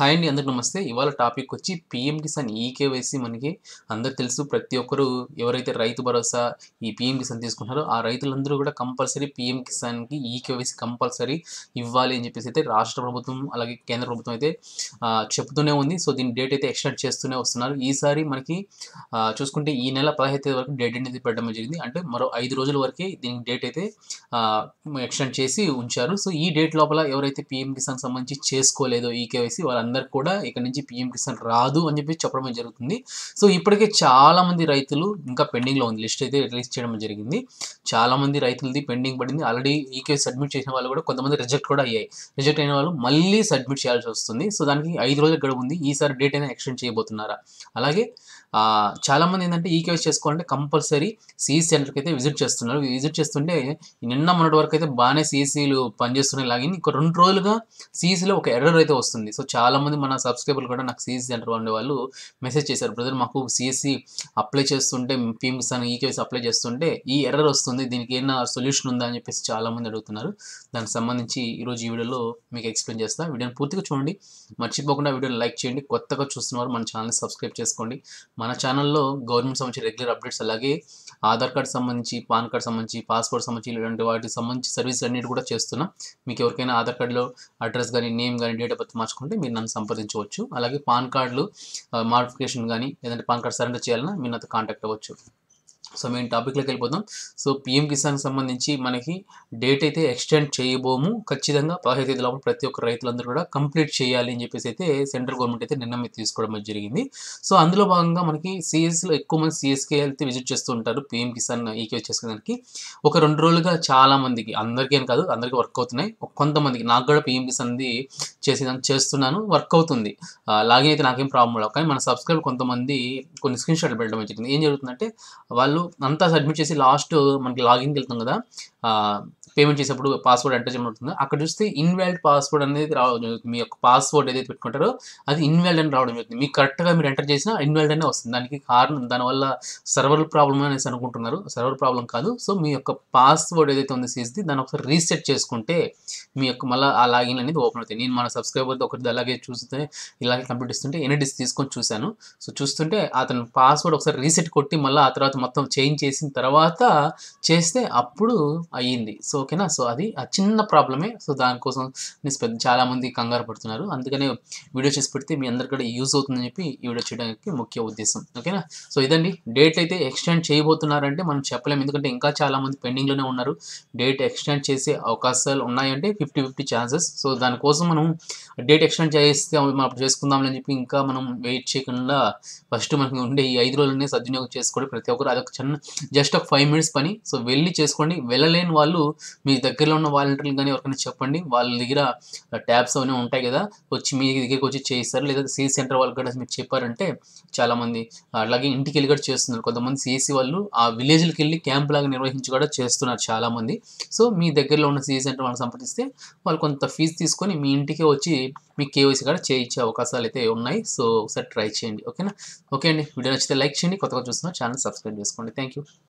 hi అండి అందరికి నమస్తే ఇవాళ టాపిక్ వచ్చి పిఎం కిసాన్ ఈకేవైసీ మనకి అందరు తెలుసు ప్రతి ఒక్కరు ఎవరైతే రైతు భరోసా ఈ పిఎం కిసాన్ తీసుకుంటారో ఆ రైతులందరూ కూడా కంపల్సరీ పిఎం కిసాన్కి ఈకేవైసీ కంపల్సరీ ఇవ్వాలి అని చెప్పేసి అయితే రాష్ట్ర ప్రభుత్వం అలాగే కేంద్ర ప్రభుత్వం అయితే చెప్తూనే ఉంది సో దీని డేట్ అయితే ఎక్స్టెండ్ చేస్తూనే వస్తున్నారు ఈసారి మనకి చూసుకుంటే ఈ నెల పదహైదు తేదీ వరకు డేట్ అనేది పెట్టడం జరిగింది అంటే మరో ఐదు రోజుల వరకే దీనికి డేట్ అయితే ఎక్స్టెండ్ చేసి ఉంచారు సో ఈ డేట్ లోపల ఎవరైతే పిఎం కిసాన్ సంబంధించి చేసుకోలేదో ఈకేవైసీ వాళ్ళ వాళ్ళందరికీ కూడా ఇక్కడ నుంచి పిఎం కిసాన్ రాదు అని చెప్పి చెప్పడం జరుగుతుంది సో ఇప్పటికే చాలామంది రైతులు ఇంకా పెండింగ్లో ఉంది లిస్ట్ అయితే రిలీజ్ చేయడం జరిగింది చాలా మంది రైతులది పెండింగ్ పడింది ఆల్రెడీ ఈకే సబ్మిట్ చేసిన వాళ్ళు కూడా కొంతమంది రిజెక్ట్ కూడా అయ్యాయి రిజెక్ట్ అయిన వాళ్ళు మళ్ళీ సబ్మిట్ చేయాల్సి వస్తుంది సో దానికి ఐదు రోజులు గడువు ఉంది ఈసారి డేట్ అయినా ఎక్స్టెండ్ చేయబోతున్నారా అలాగే చాలామంది ఏంటంటే ఈకేవైసీ చేసుకోవాలంటే కంపల్సరీ సిఈ సెంటర్కి అయితే విజిట్ చేస్తున్నారు విజిట్ చేస్తుంటే నిన్న మొన్నటి వరకు అయితే బాగానే సిఈసీలు పనిచేస్తున్నాయి లాగింది ఇంకో రెండు రోజులుగా సిఈసీలో ఒక ఎర్రర్ అయితే వస్తుంది సో చాలా చాలామంది మన సబ్స్క్రైబర్లు కూడా నాకు సిఎస్సి సెంటర్ ఉండే వాళ్ళు మెసేజ్ చేశారు బ్రదర్ మాకు సిఎస్సి అప్లై చేస్తుంటే ఫీమ్స్ అని ఈకేఎస్ అప్లై చేస్తుంటే ఈ ఎర్రర్ వస్తుంది దీనికి ఏమైనా సొల్యూషన్ ఉందా అని చెప్పేసి చాలామంది అడుగుతున్నారు దానికి సంబంధించి ఈరోజు ఈ వీడియోలో మీకు ఎక్స్ప్లెయిన్ చేస్తాను వీడియోని పూర్తిగా చూడండి మర్చిపోకుండా వీడియోని లైక్ చేయండి కొత్తగా చూస్తున్నవారు మన ఛానల్ని సబ్స్క్రైబ్ చేసుకోండి మన ఛానల్లో గవర్నమెంట్ సంబంధించి రెగ్యులర్ అప్డేట్స్ అలాగే ఆధార్ కార్డ్ సంబంధించి పాన్ కార్డ్ సంబంధించి పాస్పోర్ట్ సంబంధించి ఇలాంటి వాటికి సంబంధించి సర్వీస్ అన్నిటి కూడా చేస్తున్నాం మీకు ఎవరికైనా ఆధార్ కార్డులో అడ్రస్ కానీ నేమ్ కానీ డేట్ ఆఫ్ బర్త్ మార్చుకుంటే మీరు నన్ను సంప్రదించవచ్చు అలాగే పాన్ కార్డులు మాడిఫికేషన్ కానీ లేదంటే పాన్ కార్డు సరెండర్ చేయాలన్నా మీరు నాతో కాంటాక్ట్ అవ్వచ్చు సో మేము టాపిక్లోకి వెళ్ళిపోతాం సో పిఎం కిసాన్ సంబంధించి మనకి డేట్ అయితే ఎక్స్టెండ్ చేయబోము ఖచ్చితంగా పదహైదు తేదీ లోపల ప్రతి ఒక్క రైతులందరూ కూడా కంప్లీట్ చేయాలి అని చెప్పేసి అయితే సెంట్రల్ గవర్నమెంట్ అయితే నిర్ణయం తీసుకోవడం జరిగింది సో అందులో భాగంగా మనకి సిఎస్లో ఎక్కువ మంది సిఎస్కే అయితే విజిట్ చేస్తూ ఉంటారు పిఎం కిసాన్ ఈకే చేసుకునేదానికి ఒక రెండు రోజులుగా చాలా మందికి అందరికీ ఏం కాదు అందరికీ వర్క్ అవుతున్నాయి కొంతమందికి నాకు కూడా పిఎం కిసాన్ది చేసేదాన్ని చేస్తున్నాను వర్క్ అవుతుంది లాగిన్ అయితే నాకేం ప్రాబ్లం లేదు కానీ మన సబ్స్క్రైబ్ కొంతమంది కొన్ని స్క్రీన్ షాట్లు పెట్టడం జరిగింది ఏం జరుగుతుందంటే వాళ్ళు అంతా సబ్మిట్ చేసి లాస్ట్ మనకి లాగిన్కి వెళ్తాం కదా పేమెంట్ చేసేప్పుడు పాస్వర్డ్ ఎంటర్ చేయమని ఉంటుంది అక్కడ చూస్తే ఇన్వాల్డ్ పాస్వర్డ్ అనేది రావడం జరుగుతుంది మీ యొక్క పాస్వర్డ్ ఏదైతే పెట్టుకుంటారో అది ఇన్వాల్డ్ అని రావడం జరుగుతుంది మీకు కరెక్ట్గా మీరు ఎంటర్ చేసినా ఇన్వాల్డ్ అనే వస్తుంది దానికి కారణం దానివల్ల సర్వర్ ప్రాబ్లమ్ అనేసి అనుకుంటున్నారు సర్వర్ ప్రాబ్లం కాదు సో మీ యొక్క పాస్వర్డ్ ఏదైతే ఉందో సీజ్ది దాన్ని ఒకసారి రీసెట్ చేసుకుంటే మీ యొక్క మళ్ళీ ఆ లాగిన్ అనేది ఓపెన్ అవుతాయి నేను మన సబ్స్క్రైబర్తో ఒకటి అలాగే చూస్తే ఇలాగే కంప్లీట్ ఇస్తుంటే ఎన్ఎడిస్ తీసుకొని చూశాను సో చూస్తుంటే అతను పాస్వర్డ్ ఒకసారి రీసెట్ కొట్టి మళ్ళీ ఆ తర్వాత మొత్తం చేంజ్ చేసిన తర్వాత చేస్తే అప్పుడు అయ్యింది సో ఓకేనా సో అది ఆ చిన్న ప్రాబ్లమే సో దానికోసం పెద్ద చాలామంది కంగారు పడుతున్నారు అందుకనే వీడియో చేసి పెడితే మీ అందరికీ కూడా యూజ్ అవుతుందని చెప్పి ఈ వీడియో చేయడానికి ముఖ్య ఉద్దేశం ఓకేనా సో ఇదండి డేట్ అయితే ఎక్స్టెండ్ చేయబోతున్నారంటే మనం చెప్పలేము ఎందుకంటే ఇంకా చాలామంది పెండింగ్లోనే ఉన్నారు డేట్ ఎక్స్టెండ్ చేసే అవకాశాలు ఉన్నాయంటే ఫిఫ్టీ ఫిఫ్టీ ఛాన్సెస్ సో దానికోసం మనం డేట్ ఎక్స్టెండ్ చేస్తే మనం అప్పుడు చేసుకుందాంని చెప్పి ఇంకా మనం వెయిట్ చేయకుండా ఫస్ట్ మనకి ఉండే ఈ ఐదు రోజులనే సద్వినియోగం చేసుకోవడం ప్రతి ఒక్కరు అదొక చిన్న జస్ట్ ఒక ఫైవ్ మినిట్స్ పని సో వెళ్ళి చేసుకోండి వెళ్ళలేని వాళ్ళు మీ దగ్గరలో ఉన్న వాలంటీర్లు కానీ ఎవరికైనా చెప్పండి వాళ్ళ దగ్గర ట్యాబ్స్ అవన్నీ ఉంటాయి కదా వచ్చి మీ దగ్గరికి వచ్చి చేయిస్తారు లేదా సిఎస్ సెంటర్ వాళ్ళు కూడా మీరు చెప్పారంటే చాలామంది అలాగే ఇంటికి వెళ్ళి కూడా చేస్తున్నారు కొంతమంది సిఎస్సి వాళ్ళు ఆ విలేజ్కి వెళ్ళి క్యాంప్ లాగా నిర్వహించి కూడా చేస్తున్నారు చాలామంది సో మీ దగ్గరలో ఉన్న సిఎస్ సెంటర్ వాళ్ళని సంప్రదిస్తే వాళ్ళు కొంత ఫీజు తీసుకొని మీ ఇంటికే వచ్చి మీ కేవైసీ కూడా చేయించే అవకాశాలు అయితే ఉన్నాయి సో ఒకసారి ట్రై చేయండి ఓకేనా ఓకే అండి వీడియో నచ్చితే లైక్ చేయండి కొత్తగా చూస్తున్నా ఛానల్ సబ్స్క్రైబ్ చేసుకోండి థ్యాంక్ యూ